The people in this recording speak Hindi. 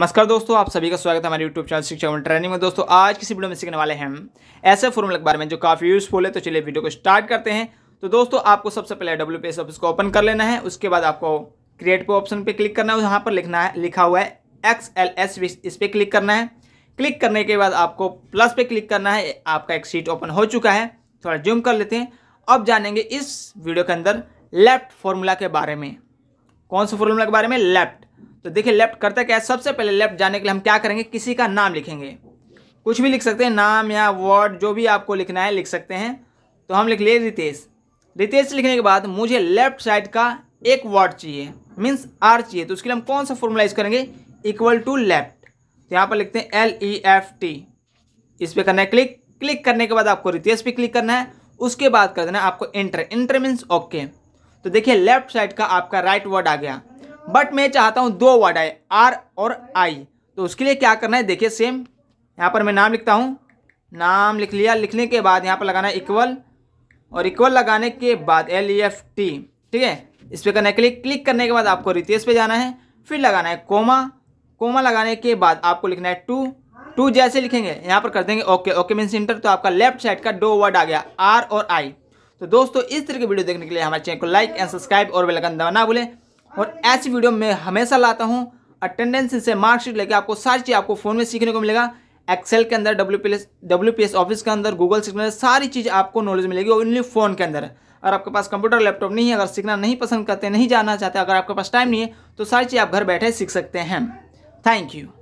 नमस्कार दोस्तों आप सभी का स्वागत है हमारे YouTube channel Shiksha one training में दोस्तों आज किसी वीडियो में सीखने वाले हैं ऐसे फॉर्मूला के बारे में जो काफ़ी यूजफुल है तो चलिए वीडियो को स्टार्ट करते हैं तो दोस्तों आपको सबसे पहले डब्ल्यू पी एस ऑफिस को ओपन कर लेना है उसके बाद आपको क्रिएट पे ऑप्शन पर क्लिक करना है यहाँ पर लिखना है लिखा हुआ है एक्स एल एस इस पर क्लिक करना है क्लिक करने के बाद आपको प्लस पे क्लिक करना है आपका एक सीट ओपन हो चुका है थोड़ा जूम कर लेते हैं अब जानेंगे इस वीडियो के अंदर लेफ्ट फॉर्मूला के बारे में कौन से फॉर्मूला के बारे में लेफ्ट तो देखिए लेफ्ट करता क्या है सबसे पहले लेफ्ट जाने के लिए हम क्या करेंगे किसी का नाम लिखेंगे कुछ भी लिख सकते हैं नाम या वर्ड जो भी आपको लिखना है लिख सकते हैं तो हम लिख लिए रितेश रितेश लिखने के बाद मुझे लेफ्ट साइड का एक वर्ड चाहिए मीन्स आर चाहिए तो उसके लिए हम कौन सा फॉर्मुलाइज करेंगे इक्वल टू लेफ्ट तो यहाँ पर लिखते हैं एल ई एफ टी इस पर करना है क्लिक क्लिक करने के बाद आपको रितेश पे क्लिक करना है उसके बाद कर देना है आपको इंटर इंटर मीन्स ओके तो देखिए लेफ्ट साइड का आपका राइट वर्ड आ गया बट मैं चाहता हूँ दो वर्ड आए आर और आई तो उसके लिए क्या करना है देखिए सेम यहाँ पर मैं नाम लिखता हूँ नाम लिख लिया लिखने के बाद यहाँ पर लगाना है इक्वल और इक्वल लगाने के बाद एल ई एफ टी ठीक है इस पर करना है क्लिक क्लिक करने के बाद आपको रितेश पे जाना है फिर लगाना है कोमा कोमा लगाने के बाद आपको लिखना है टू टू जैसे लिखेंगे यहाँ पर कर देंगे ओके ओके मीन इंटर तो आपका लेफ्ट साइड का दो वर्ड आ गया आर और आई तो दोस्तों इस तरह की वीडियो देखने के लिए हमारे चैनल को लाइक एंड सब्सक्राइब और बेलकन दबाना भूलें और ऐसी वीडियो मैं हमेशा लाता हूँ अटेंडेंस से मार्कशीट लेके आपको सारी चीज़ आपको फ़ोन में सीखने को मिलेगा एक्सेल के अंदर W P W P S office के अंदर गूगल सीखने सारी चीज़ आपको नॉलेज मिलेगी ओनली फ़ोन के अंदर अगर आपके पास कंप्यूटर लैपटॉप नहीं है अगर सीखना नहीं पसंद करते नहीं जानना चाहते अगर आपके पास टाइम नहीं है तो सारी चीज़ आप घर बैठे सीख सकते हैं थैंक यू